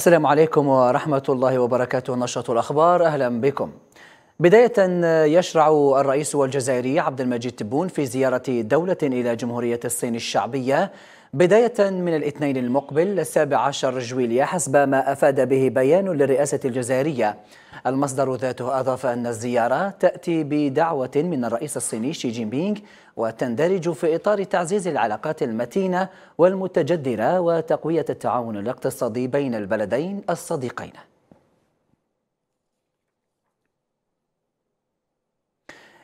السلام عليكم ورحمة الله وبركاته نشرة الأخبار أهلا بكم بداية يشرع الرئيس الجزائري عبد المجيد تبون في زيارة دولة إلى جمهورية الصين الشعبية بداية من الاثنين المقبل السابع عشر جويليا حسب ما أفاد به بيان للرئاسة الجزائرية المصدر ذاته أضاف أن الزيارة تأتي بدعوة من الرئيس الصيني شي جين بينغ وتندرج في إطار تعزيز العلاقات المتينة والمتجدرة وتقوية التعاون الاقتصادي بين البلدين الصديقين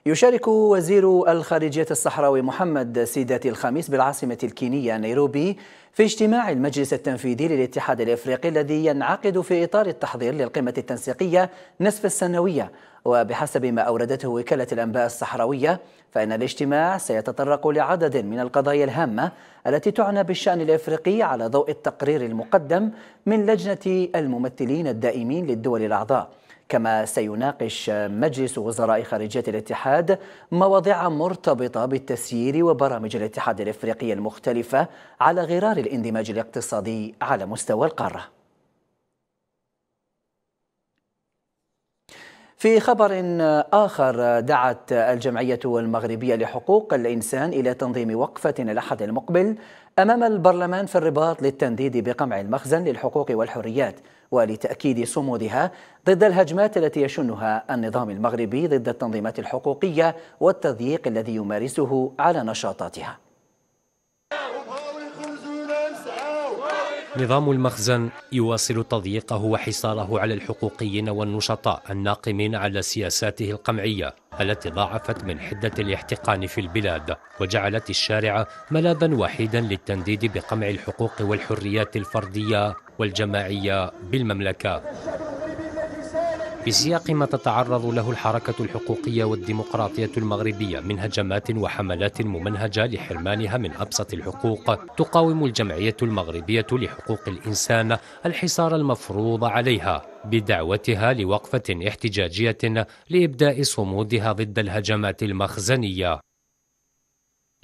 يشارك وزير الخارجية الصحراوي محمد سيداتي الخميس بالعاصمة الكينية نيروبي في اجتماع المجلس التنفيذي للاتحاد الافريقي الذي ينعقد في اطار التحضير للقمه التنسيقيه نصف السنويه وبحسب ما اوردته وكاله الانباء الصحراويه فان الاجتماع سيتطرق لعدد من القضايا الهامه التي تعنى بالشان الافريقي على ضوء التقرير المقدم من لجنه الممثلين الدائمين للدول الاعضاء كما سيناقش مجلس وزراء خارجية الاتحاد مواضيع مرتبطة بالتسيير وبرامج الاتحاد الافريقي المختلفة على غرار الاندماج الاقتصادي على مستوى القاره في خبر آخر دعت الجمعية المغربية لحقوق الإنسان إلى تنظيم وقفة الأحد المقبل أمام البرلمان في الرباط للتنديد بقمع المخزن للحقوق والحريات ولتأكيد صمودها ضد الهجمات التي يشنها النظام المغربي ضد التنظيمات الحقوقية والتضييق الذي يمارسه على نشاطاتها نظام المخزن يواصل تضييقه وحصاره على الحقوقيين والنشطاء الناقمين على سياساته القمعيه التي ضاعفت من حده الاحتقان في البلاد وجعلت الشارع ملاذا وحيدا للتنديد بقمع الحقوق والحريات الفرديه والجماعيه بالمملكه بسياق ما تتعرض له الحركة الحقوقية والديمقراطية المغربية من هجمات وحملات ممنهجة لحرمانها من أبسط الحقوق تقاوم الجمعية المغربية لحقوق الإنسان الحصار المفروض عليها بدعوتها لوقفة احتجاجية لإبداء صمودها ضد الهجمات المخزنية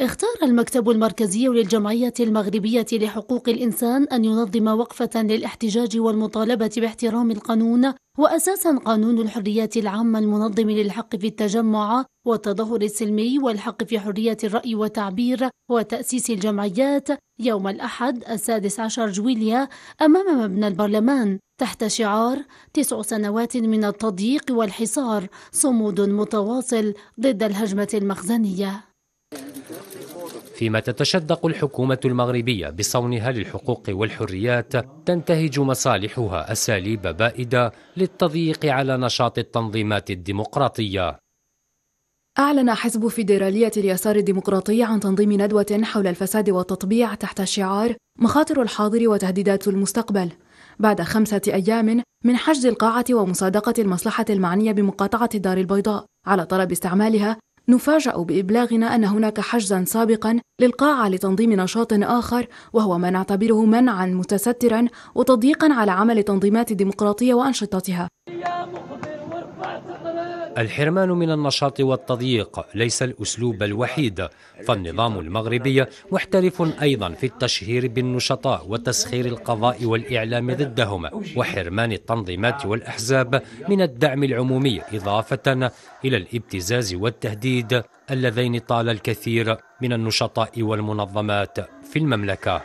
اختار المكتب المركزي للجمعية المغربية لحقوق الإنسان أن ينظم وقفة للاحتجاج والمطالبة باحترام القانون وأساسا قانون الحريات العامة المنظم للحق في التجمع والتظاهر السلمي والحق في حرية الرأي والتعبير وتأسيس الجمعيات يوم الأحد السادس عشر جويليا أمام مبنى البرلمان تحت شعار تسع سنوات من التضييق والحصار صمود متواصل ضد الهجمة المخزنية فيما تتشدق الحكومة المغربية بصونها للحقوق والحريات تنتهج مصالحها أساليب بائدة للتضييق على نشاط التنظيمات الديمقراطية أعلن حزب فيدرالية اليسار الديمقراطي عن تنظيم ندوة حول الفساد والتطبيع تحت شعار مخاطر الحاضر وتهديدات المستقبل بعد خمسة أيام من حشد القاعة ومصادقة المصلحة المعنية بمقاطعة الدار البيضاء على طلب استعمالها نفاجأ بإبلاغنا أن هناك حجزا سابقا للقاعة لتنظيم نشاط آخر وهو ما نعتبره منعا متسترا وتضييقا على عمل تنظيمات الديمقراطية وأنشطتها الحرمان من النشاط والتضييق ليس الأسلوب الوحيد فالنظام المغربي محترف أيضا في التشهير بالنشطاء وتسخير القضاء والإعلام ضدهم وحرمان التنظيمات والأحزاب من الدعم العمومي إضافة إلى الابتزاز والتهديد اللذين طال الكثير من النشطاء والمنظمات في المملكة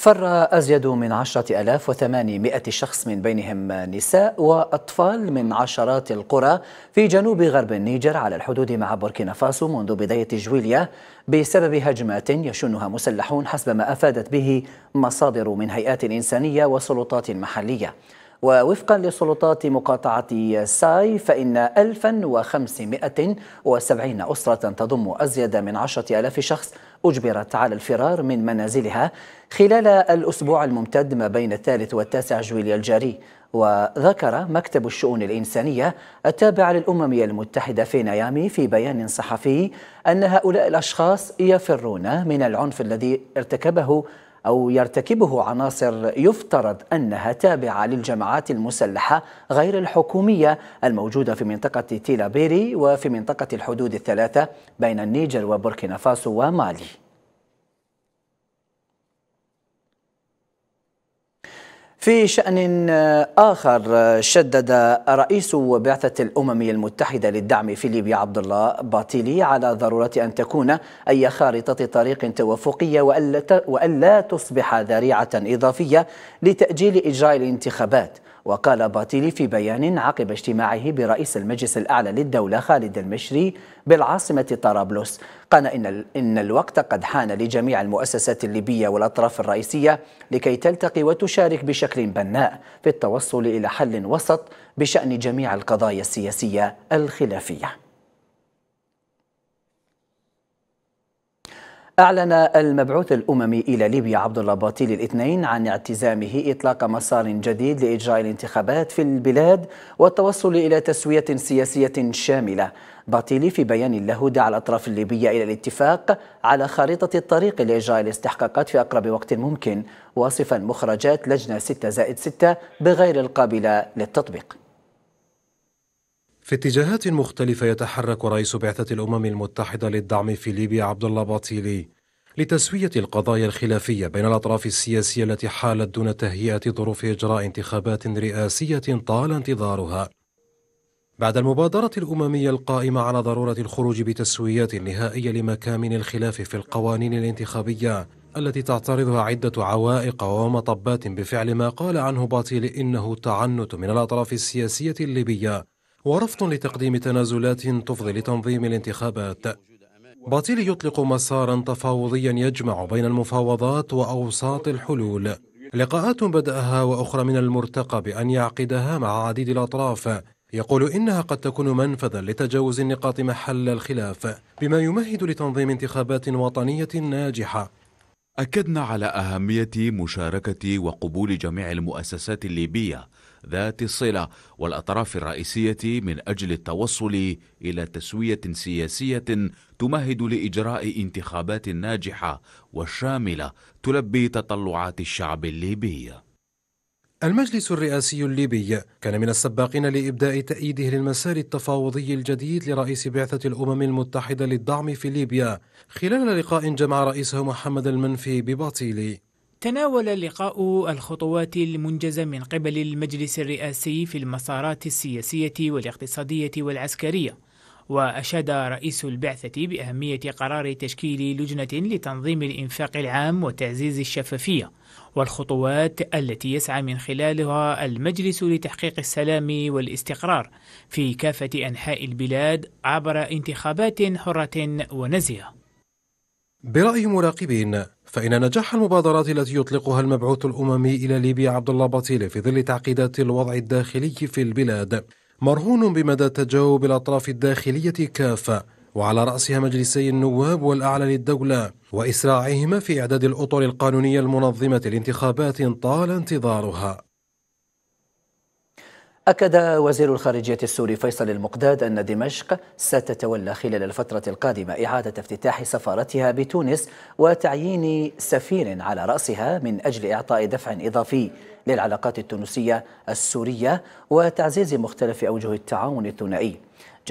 فر أزيد من عشرة ألاف وثمانمائة شخص من بينهم نساء وأطفال من عشرات القرى في جنوب غرب النيجر على الحدود مع بوركينا فاسو منذ بداية جويليا بسبب هجمات يشنها مسلحون حسب ما أفادت به مصادر من هيئات إنسانية وسلطات محلية ووفقا لسلطات مقاطعة ساي فإن 1570 أسرة تضم أزيد من عشرة ألاف شخص أجبرت على الفرار من منازلها خلال الأسبوع الممتد ما بين الثالث والتاسع جويليا الجاري وذكر مكتب الشؤون الإنسانية التابع للأمم المتحدة في نيامي في بيان صحفي أن هؤلاء الأشخاص يفرون من العنف الذي ارتكبه أو يرتكبه عناصر يفترض أنها تابعة للجماعات المسلحة غير الحكومية الموجودة في منطقة تيلابيري وفي منطقة الحدود الثلاثة بين النيجر وبوركينا فاسو ومالي في شأن آخر شدد رئيس بعثة الأمم المتحدة للدعم في ليبيا عبد الله باتيلي على ضرورة أن تكون أي خارطة طريق توافقية وألا تصبح ذريعة إضافية لتأجيل إجراء الانتخابات وقال باتيلي في بيان عقب اجتماعه برئيس المجلس الأعلى للدولة خالد المشري بالعاصمة طرابلس قال إن, إن الوقت قد حان لجميع المؤسسات الليبية والأطراف الرئيسية لكي تلتقي وتشارك بشكل بناء في التوصل إلى حل وسط بشأن جميع القضايا السياسية الخلافية أعلن المبعوث الأممي إلى ليبيا عبد الله باطيل الاثنين عن اعتزامه إطلاق مسار جديد لإجراء الانتخابات في البلاد والتوصل إلى تسوية سياسية شاملة باطيلي في بيان له دعا الأطراف الليبية إلى الاتفاق على خريطة الطريق لإجراء الاستحقاقات في أقرب وقت ممكن واصفا مخرجات لجنة 6 زائد 6 بغير القابلة للتطبيق في اتجاهات مختلفة يتحرك رئيس بعثة الأمم المتحدة للدعم في ليبيا عبد الله باطيلي لتسوية القضايا الخلافية بين الأطراف السياسية التي حالت دون تهيئة ظروف إجراء انتخابات رئاسية طال انتظارها. بعد المبادرة الأممية القائمة على ضرورة الخروج بتسويات نهائية لمكامن الخلاف في القوانين الانتخابية التي تعترضها عدة عوائق ومطبات بفعل ما قال عنه باطيل إنه تعنت من الأطراف السياسية الليبية ورفض لتقديم تنازلات تفضي لتنظيم الانتخابات باتيلي يطلق مسارا تفاوضيا يجمع بين المفاوضات وأوساط الحلول لقاءات بدأها وأخرى من المرتقب أن يعقدها مع عديد الأطراف يقول إنها قد تكون منفذا لتجاوز النقاط محل الخلاف بما يمهد لتنظيم انتخابات وطنية ناجحة أكدنا على أهمية مشاركة وقبول جميع المؤسسات الليبية ذات الصله والاطراف الرئيسيه من اجل التوصل الى تسويه سياسيه تمهد لاجراء انتخابات ناجحه وشامله تلبي تطلعات الشعب الليبي المجلس الرئاسي الليبي كان من السباقين لإبداء تأييده للمسار التفاوضي الجديد لرئيس بعثة الأمم المتحدة للدعم في ليبيا خلال لقاء جمع رئيسه محمد المنفي بباطيلي تناول اللقاء الخطوات المنجزة من قبل المجلس الرئاسي في المسارات السياسية والاقتصادية والعسكرية وأشاد رئيس البعثة بأهمية قرار تشكيل لجنة لتنظيم الإنفاق العام وتعزيز الشفافية والخطوات التي يسعى من خلالها المجلس لتحقيق السلام والاستقرار في كافة أنحاء البلاد عبر انتخابات حرة ونزهة برأي مراقبين فإن نجاح المبادرات التي يطلقها المبعوث الأممي إلى ليبيا عبد الله باتيلي في ظل تعقيدات الوضع الداخلي في البلاد مرهون بمدى تجاوب الأطراف الداخلية كافة وعلى رأسها مجلسي النواب والأعلى للدولة وإسراعهما في إعداد الأطر القانونية المنظمة لانتخابات طال انتظارها أكد وزير الخارجية السوري فيصل المقداد أن دمشق ستتولى خلال الفترة القادمة إعادة افتتاح سفارتها بتونس وتعيين سفير على رأسها من أجل إعطاء دفع إضافي للعلاقات التونسية السورية وتعزيز مختلف أوجه التعاون الثنائي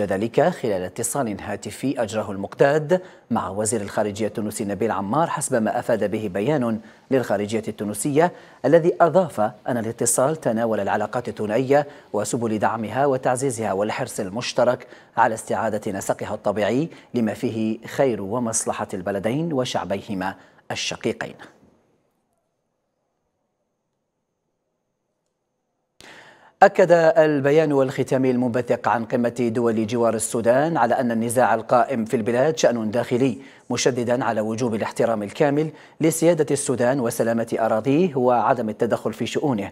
ذلك خلال اتصال هاتفي أجراه المقتاد مع وزير الخارجية التونسي نبيل عمار حسب ما أفاد به بيان للخارجية التونسية الذي أضاف أن الاتصال تناول العلاقات الثنائية وسبل دعمها وتعزيزها والحرص المشترك على استعادة نسقها الطبيعي لما فيه خير ومصلحة البلدين وشعبيهما الشقيقين أكد البيان والختامي المنبثق عن قمة دول جوار السودان على أن النزاع القائم في البلاد شأن داخلي مشددا على وجوب الاحترام الكامل لسيادة السودان وسلامة أراضيه وعدم التدخل في شؤونه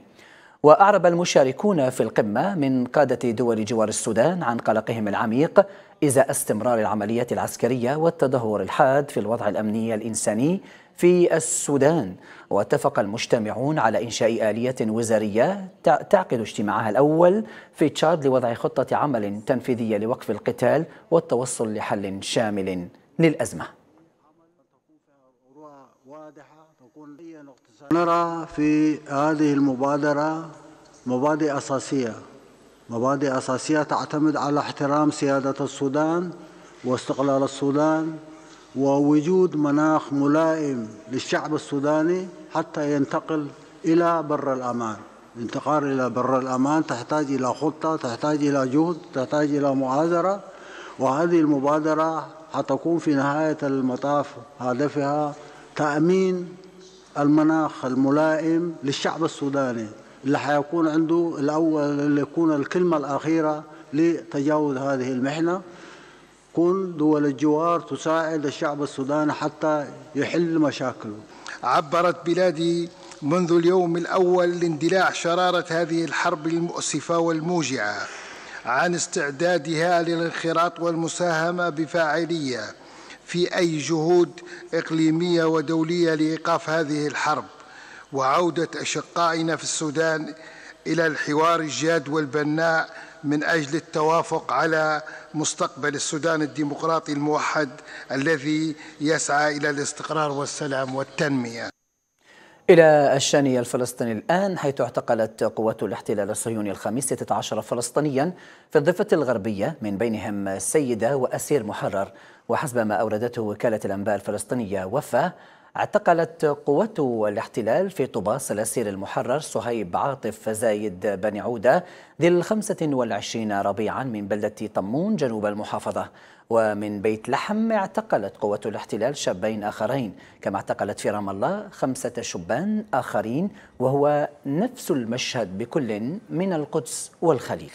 وأعرب المشاركون في القمة من قادة دول جوار السودان عن قلقهم العميق إزاء استمرار العمليات العسكرية والتدهور الحاد في الوضع الأمني الإنساني في السودان واتفق المجتمعون على إنشاء آلية وزارية تعقد اجتماعها الأول في تشاد لوضع خطة عمل تنفيذية لوقف القتال والتوصل لحل شامل للأزمة نرى في هذه المبادرة مبادئ أساسية مبادئ أساسية تعتمد على احترام سيادة السودان واستقلال السودان ووجود مناخ ملائم للشعب السوداني حتى ينتقل إلى بر الأمان الانتقال إلى بر الأمان تحتاج إلى خطة تحتاج إلى جهد تحتاج إلى معاذرة وهذه المبادرة حتكون في نهاية المطاف هدفها تأمين المناخ الملائم للشعب السوداني اللي حيكون عنده الأول اللي يكون الكلمة الأخيرة لتجاوز هذه المحنة كل دول الجوار تساعد الشعب السوداني حتى يحل مشاكله عبرت بلادي منذ اليوم الأول لاندلاع شرارة هذه الحرب المؤسفة والموجعة عن استعدادها للانخراط والمساهمة بفاعلية في أي جهود إقليمية ودولية لإيقاف هذه الحرب وعودة أشقائنا في السودان إلى الحوار الجاد والبناء من أجل التوافق على مستقبل السودان الديمقراطي الموحد الذي يسعى إلى الاستقرار والسلام والتنمية إلى الشان الفلسطيني الآن حيث اعتقلت قوات الاحتلال الصهيوني الخامس 16 فلسطينيا في الضفة الغربية من بينهم سيدة وأسير محرر وحسب ما أوردته وكالة الأنباء الفلسطينية وفا اعتقلت قوات الاحتلال في طوباس الأسير المحرر صهيب عاطف زايد بن عودة ذي الخمسة والعشرين ربيعا من بلدة طمون جنوب المحافظة ومن بيت لحم اعتقلت قوة الاحتلال شابين آخرين كما اعتقلت في رام الله خمسة شبان آخرين وهو نفس المشهد بكل من القدس والخليل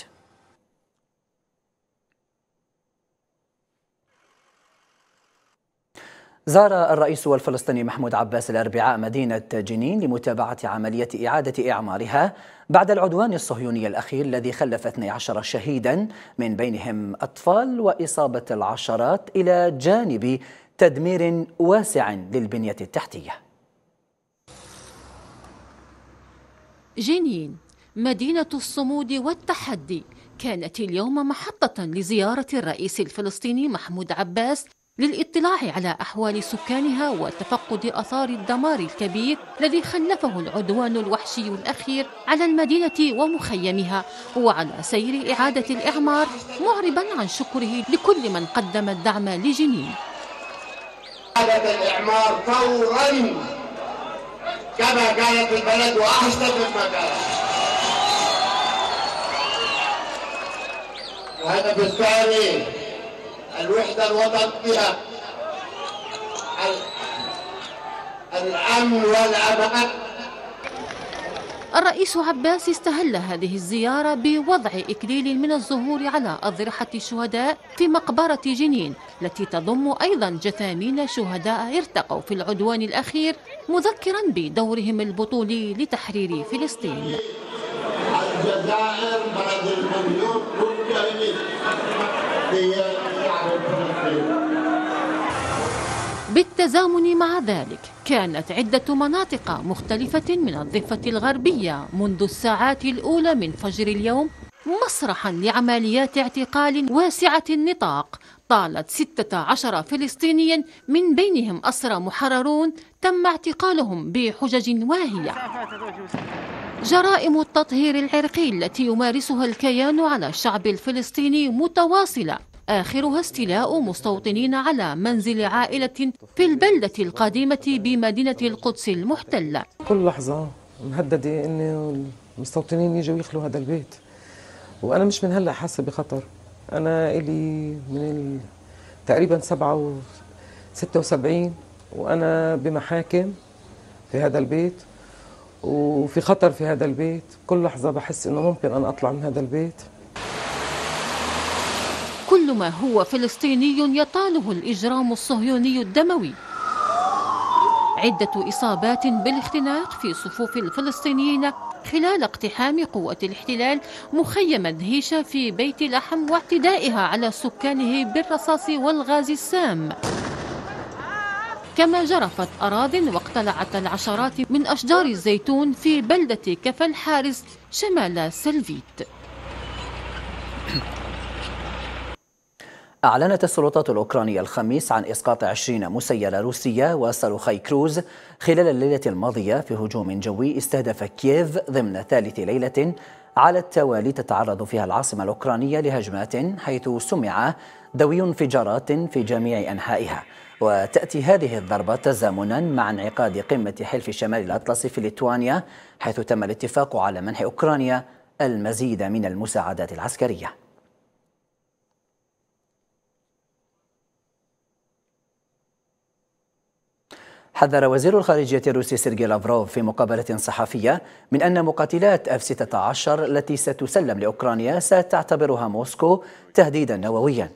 زار الرئيس الفلسطيني محمود عباس الأربعاء مدينة جنين لمتابعة عملية إعادة إعمارها بعد العدوان الصهيوني الأخير الذي خلف 12 شهيدا من بينهم أطفال وإصابة العشرات إلى جانب تدمير واسع للبنية التحتية جنين مدينة الصمود والتحدي كانت اليوم محطة لزيارة الرئيس الفلسطيني محمود عباس للاطلاع على أحوال سكانها وتفقد أثار الدمار الكبير الذي خلفه العدوان الوحشي الأخير على المدينة ومخيمها وعلى سير إعادة الإعمار معربا عن شكره لكل من قدم الدعم لجنين إعادة الإعمار فورا كما كانت البلد وأحسن مما كانت وهذا الثاني الوحدة الوطن الأمن والأمان الرئيس عباس استهل هذه الزيارة بوضع إكليل من الزهور على أضرحة الشهداء في مقبرة جنين التي تضم أيضا جثامين شهداء ارتقوا في العدوان الأخير مذكرا بدورهم البطولي لتحرير فلسطين الجزائر بالتزامن مع ذلك كانت عدة مناطق مختلفة من الضفة الغربية منذ الساعات الأولى من فجر اليوم مسرحا لعمليات اعتقال واسعة النطاق طالت 16 فلسطينيا من بينهم أسرى محررون تم اعتقالهم بحجج واهية جرائم التطهير العرقي التي يمارسها الكيان على الشعب الفلسطيني متواصلة آخرها استيلاء مستوطنين على منزل عائلة في البلدة القديمة بمدينة القدس المحتلة كل لحظة مهددة أن المستوطنين يجوا يخلوا هذا البيت وأنا مش من هلأ حاسة بخطر أنا إلي من تقريبا سبعة 76 وأنا بمحاكم في هذا البيت وفي خطر في هذا البيت كل لحظة بحس أنه ممكن أن أطلع من هذا البيت ما هو فلسطيني يطاله الإجرام الصهيوني الدموي عدة إصابات بالاختناق في صفوف الفلسطينيين خلال اقتحام قوة الاحتلال مخيم دهيشة في بيت لحم واعتدائها على سكانه بالرصاص والغاز السام كما جرفت أراض واقتلعت العشرات من أشجار الزيتون في بلدة كفل حارس شمال سلفيت أعلنت السلطات الأوكرانية الخميس عن إسقاط 20 مسيرة روسية وصاروخي كروز خلال الليلة الماضية في هجوم جوي استهدف كييف ضمن ثالث ليلة على التوالي تتعرض فيها العاصمة الأوكرانية لهجمات حيث سمع دوي انفجارات في جميع أنحائها وتأتي هذه الضربة تزامنا مع انعقاد قمة حلف شمال الأطلسي في ليتوانيا حيث تم الاتفاق على منح أوكرانيا المزيد من المساعدات العسكريه حذر وزير الخارجية الروسي سيرجي لافروف في مقابلة صحفية من أن مقاتلات اف 16 التي ستسلم لأوكرانيا ستعتبرها موسكو تهديدا نوويا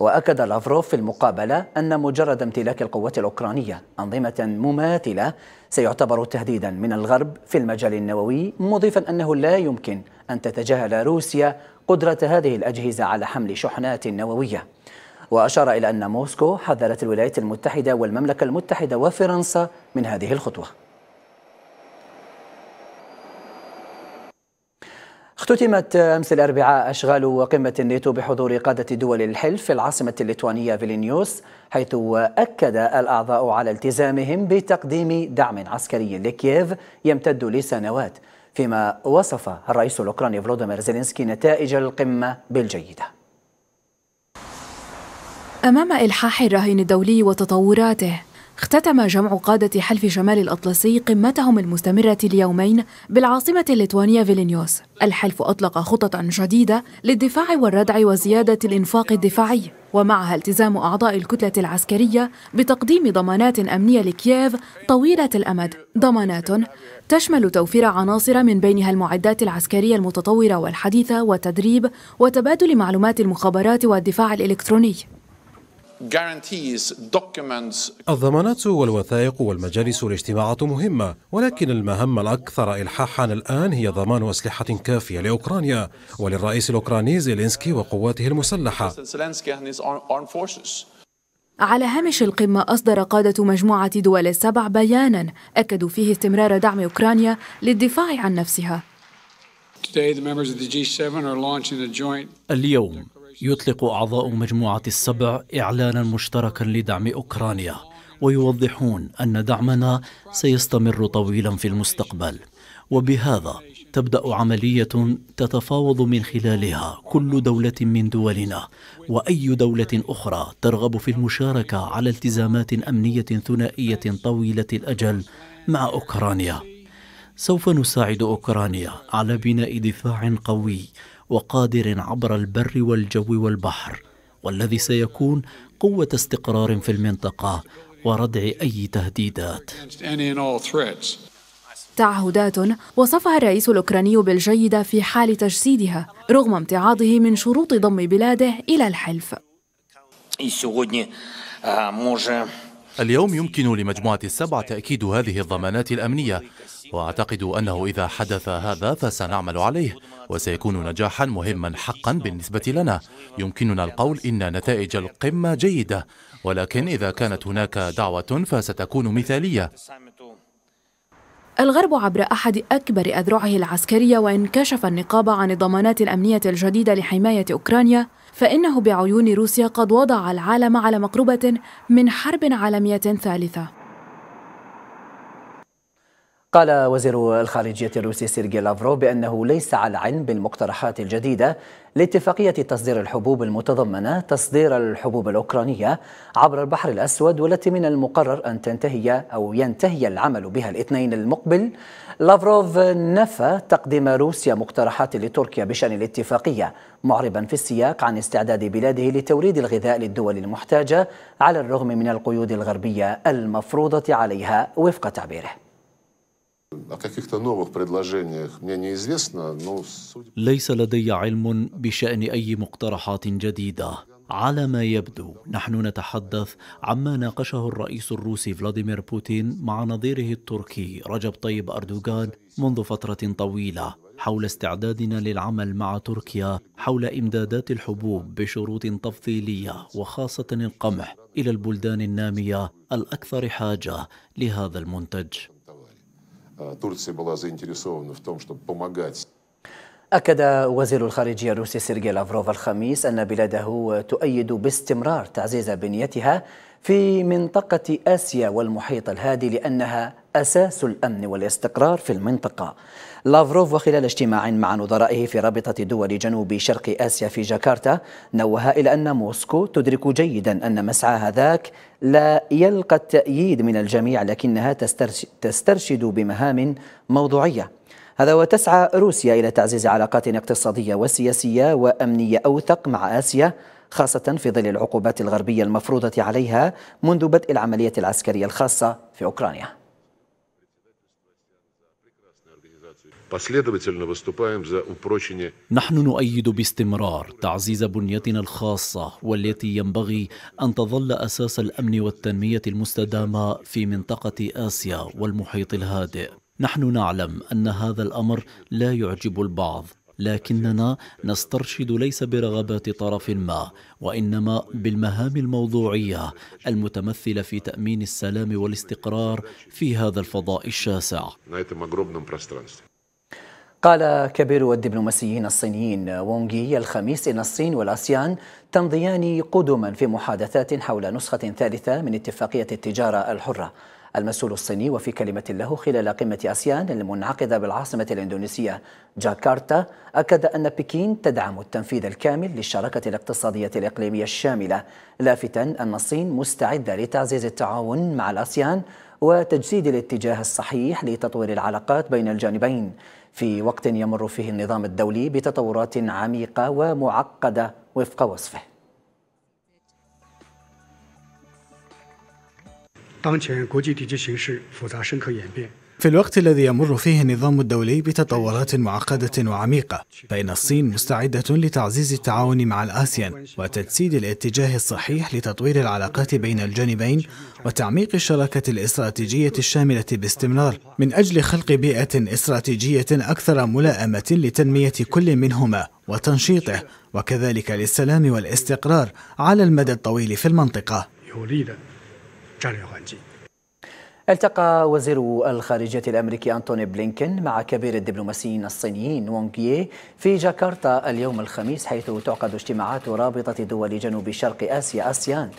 وأكد لافروف في المقابلة أن مجرد امتلاك القوات الأوكرانية أنظمة مماثلة سيعتبر تهديدا من الغرب في المجال النووي مضيفا أنه لا يمكن أن تتجاهل روسيا قدرة هذه الأجهزة على حمل شحنات نووية وأشار إلى أن موسكو حذرت الولايات المتحدة والمملكة المتحدة وفرنسا من هذه الخطوة اختتمت أمس الأربعاء أشغال قمة الناتو بحضور قادة دول الحلف في العاصمة الليتوانية فيلينيوس حيث أكد الأعضاء على التزامهم بتقديم دعم عسكري لكييف يمتد لسنوات فيما وصف الرئيس الأوكراني فلودومير زيلينسكي نتائج القمة بالجيدة أمام إلحاح الرهين الدولي وتطوراته اختتم جمع قادة حلف شمال الأطلسي قمتهم المستمرة اليومين بالعاصمة الليتوانية فيلينيوس الحلف أطلق خططا جديدة للدفاع والردع وزيادة الإنفاق الدفاعي ومعها التزام أعضاء الكتلة العسكرية بتقديم ضمانات أمنية لكييف طويلة الأمد ضمانات تشمل توفير عناصر من بينها المعدات العسكرية المتطورة والحديثة والتدريب وتبادل معلومات المخابرات والدفاع الإلكتروني الضمانات والوثائق والمجالس والاجتماعات مهمة ولكن المهم الأكثر إلحاحا الآن هي ضمان أسلحة كافية لأوكرانيا وللرئيس الأوكراني زيلينسكي وقواته المسلحة على هامش القمة أصدر قادة مجموعة دول السبع بيانا أكدوا فيه استمرار دعم أوكرانيا للدفاع عن نفسها اليوم يطلق أعضاء مجموعة السبع إعلانا مشتركا لدعم أوكرانيا ويوضحون أن دعمنا سيستمر طويلا في المستقبل وبهذا تبدا عمليه تتفاوض من خلالها كل دوله من دولنا واي دوله اخرى ترغب في المشاركه على التزامات امنيه ثنائيه طويله الاجل مع اوكرانيا سوف نساعد اوكرانيا على بناء دفاع قوي وقادر عبر البر والجو والبحر والذي سيكون قوة استقرار في المنطقة وردع أي تهديدات تعهدات وصفها الرئيس الأوكراني بالجيدة في حال تجسيدها رغم امتعاضه من شروط ضم بلاده إلى الحلف اليوم يمكن لمجموعة السبع تأكيد هذه الضمانات الأمنية وأعتقد أنه إذا حدث هذا فسنعمل عليه وسيكون نجاحا مهما حقا بالنسبة لنا يمكننا القول إن نتائج القمة جيدة ولكن إذا كانت هناك دعوة فستكون مثالية الغرب عبر أحد أكبر أذرعه العسكرية وإن كشف النقاب عن الضمانات الأمنية الجديدة لحماية أوكرانيا فإنه بعيون روسيا قد وضع العالم على مقربة من حرب عالمية ثالثة قال وزير الخارجية الروسي سيرجي لافروف بأنه ليس على علم بالمقترحات الجديدة لاتفاقية تصدير الحبوب المتضمنة تصدير الحبوب الأوكرانية عبر البحر الأسود والتي من المقرر أن تنتهي أو ينتهي العمل بها الاثنين المقبل لافروف نفى تقديم روسيا مقترحات لتركيا بشأن الاتفاقية معربا في السياق عن استعداد بلاده لتوريد الغذاء للدول المحتاجة على الرغم من القيود الغربية المفروضة عليها وفق تعبيره ليس لدي علم بشأن أي مقترحات جديدة على ما يبدو نحن نتحدث عما ناقشه الرئيس الروسي فلاديمير بوتين مع نظيره التركي رجب طيب أردوغان منذ فترة طويلة حول استعدادنا للعمل مع تركيا حول إمدادات الحبوب بشروط تفضيلية وخاصة القمح إلى البلدان النامية الأكثر حاجة لهذا المنتج Турция была заинтересована в том, чтобы помогать أكد وزير الخارجية الروسي سيرجي لافروف الخميس أن بلاده تؤيد باستمرار تعزيز بنيتها في منطقة آسيا والمحيط الهادي لأنها أساس الأمن والاستقرار في المنطقة لافروف وخلال اجتماع مع نظرائه في رابطة دول جنوب شرق آسيا في جاكرتا نوه إلى أن موسكو تدرك جيدا أن مسعاها ذاك لا يلقى التأييد من الجميع لكنها تسترشد بمهام موضوعية هذا وتسعى روسيا إلى تعزيز علاقات اقتصادية وسياسية وأمنية أوثق مع آسيا خاصة في ظل العقوبات الغربية المفروضة عليها منذ بدء العملية العسكرية الخاصة في أوكرانيا نحن نؤيد باستمرار تعزيز بنيتنا الخاصة والتي ينبغي أن تظل أساس الأمن والتنمية المستدامة في منطقة آسيا والمحيط الهادئ. نحن نعلم أن هذا الأمر لا يعجب البعض، لكننا نسترشد ليس برغبات طرف ما وانما بالمهام الموضوعيه المتمثله في تامين السلام والاستقرار في هذا الفضاء الشاسع قال كبير الدبلوماسيين الصينيين وونغي الخميس إن الصين والآسيان تمضيان قدما في محادثات حول نسخة ثالثة من اتفاقية التجارة الحرة المسؤول الصيني وفي كلمة له خلال قمة آسيان المنعقدة بالعاصمة الإندونيسية جاكرتا أكد أن بكين تدعم التنفيذ الكامل للشراكة الاقتصادية الإقليمية الشاملة لافتا أن الصين مستعدة لتعزيز التعاون مع الآسيان وتجسيد الاتجاه الصحيح لتطوير العلاقات بين الجانبين في وقت يمر فيه النظام الدولي بتطورات عميقة ومعقدة وفق وصفه في الوقت الذي يمر فيه النظام الدولي بتطورات معقدة وعميقة، فإن الصين مستعدة لتعزيز التعاون مع الآسيان وتجسيد الاتجاه الصحيح لتطوير العلاقات بين الجانبين وتعميق الشراكة الاستراتيجية الشاملة باستمرار من أجل خلق بيئة استراتيجية أكثر ملائمة لتنمية كل منهما وتنشيطه وكذلك للسلام والاستقرار على المدى الطويل في المنطقة. التقى وزير الخارجية الأمريكي أنتوني بلينكين مع كبير الدبلوماسيين الصينيين وونغ يي في جاكرتا اليوم الخميس حيث تعقد اجتماعات رابطة دول جنوب شرق آسيا أسيان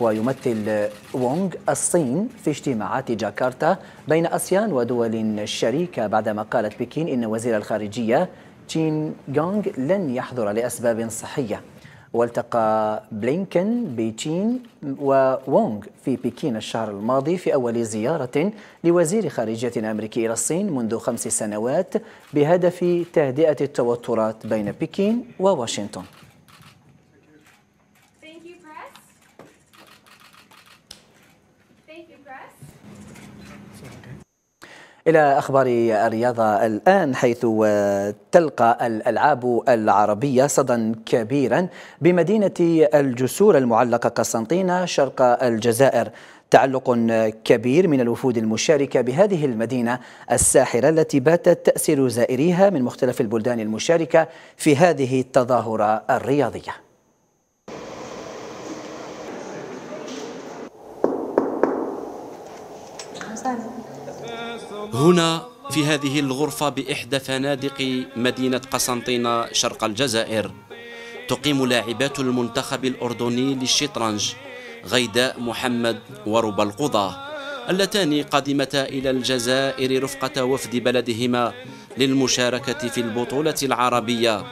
ويمثل وونغ الصين في اجتماعات جاكرتا بين أسيان ودول شريكة بعدما قالت بكين إن وزير الخارجية تشين جونغ لن يحضر لأسباب صحية والتقى بلينكن بكين وونغ في بكين الشهر الماضي في أول زيارة لوزير خارجية أمريكي إلى الصين منذ خمس سنوات بهدف تهدئة التوترات بين بكين وواشنطن إلى أخبار الرياضة الآن حيث تلقى الألعاب العربية صدى كبيرا بمدينة الجسور المعلقة قسنطينة شرق الجزائر تعلق كبير من الوفود المشاركة بهذه المدينة الساحرة التي باتت تأسر زائريها من مختلف البلدان المشاركة في هذه التظاهرة الرياضية هنا في هذه الغرفة بإحدى فنادق مدينة قسنطينة شرق الجزائر تقيم لاعبات المنتخب الأردني للشطرنج غيداء محمد وربا القضاه اللتان قادمتا إلى الجزائر رفقة وفد بلدهما للمشاركة في البطولة العربية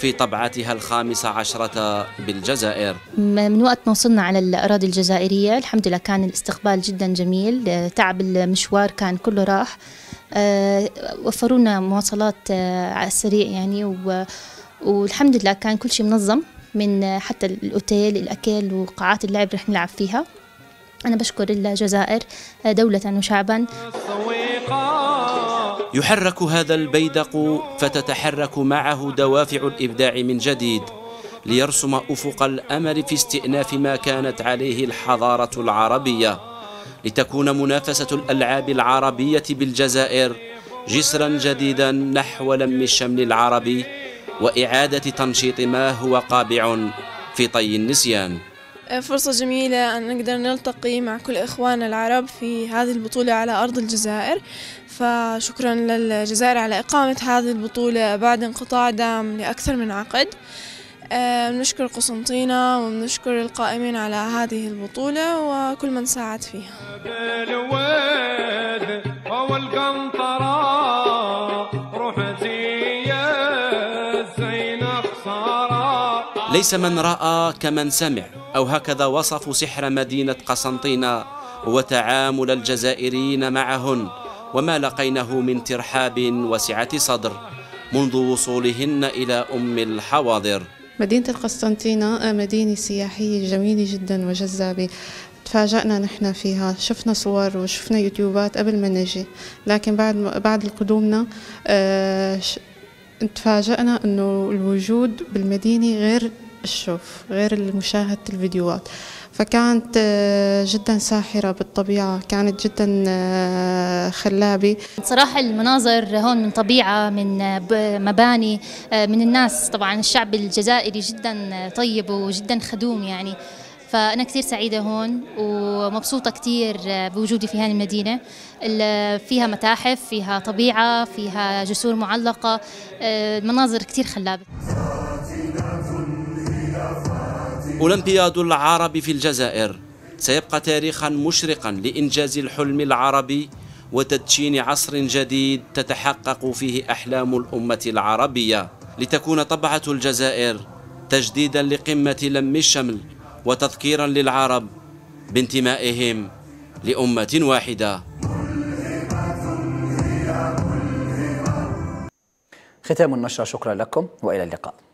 في طبعتها الخامسة عشرة بالجزائر من وقت ما وصلنا على الأراضي الجزائرية الحمد لله كان الاستقبال جدا جميل آه، تعب المشوار كان كله راح آه، وفروا لنا مواصلات آه، على السريع يعني و... والحمد لله كان كل شيء منظم من حتى الأوتيل الأكل وقاعات اللعب رح نلعب فيها أنا بشكر الجزائر دولة وشعبا يحرك هذا البيدق فتتحرك معه دوافع الإبداع من جديد ليرسم أفق الأمل في استئناف ما كانت عليه الحضارة العربية لتكون منافسة الألعاب العربية بالجزائر جسرا جديدا نحو لم الشمل العربي وإعادة تنشيط ما هو قابع في طي النسيان آه، فرصة جميلة أن نقدر نلتقي مع كل إخواننا العرب في هذه البطولة على أرض الجزائر فشكرا للجزائر على إقامة هذه البطولة بعد انقطاع دام لأكثر من عقد آه، نشكر قسنطينة ونشكر القائمين على هذه البطولة وكل من ساعد فيها ليس من رأى كمن سمع أو هكذا وصفوا سحر مدينة قسنطينة وتعامل الجزائريين معهن وما لقيناه من ترحاب وسعة صدر منذ وصولهن إلى أم الحواضر مدينة القسطنطينة آه، مدينة سياحية جميلة جدا وجذابة تفاجأنا نحن فيها شفنا صور وشفنا يوتيوبات قبل ما نجي لكن بعد بعد قدومنا آه، تفاجأنا انه الوجود بالمدينة غير الشوف غير مشاهدة الفيديوهات فكانت آه، جدا ساحرة بالطبيعة كانت جدا آه، خلابة صراحة المناظر هون من طبيعة من آه، مباني من الناس طبعا الشعب الجزائري جدا طيب وجدا خدوم يعني فأنا كثير سعيدة هون ومبسوطة كثير بوجودي في هذه المدينة فيها متاحف فيها طبيعة فيها جسور معلقة المناظر كثير خلابة أولمبياد العرب في الجزائر سيبقى تاريخا مشرقا لإنجاز الحلم العربي وتدشين عصر جديد تتحقق فيه أحلام الأمة العربية لتكون طبعة الجزائر تجديدا لقمة لم الشمل وتذكيرا للعرب بانتمائهم لأمة واحدة ختام النشرة شكرا لكم وإلى اللقاء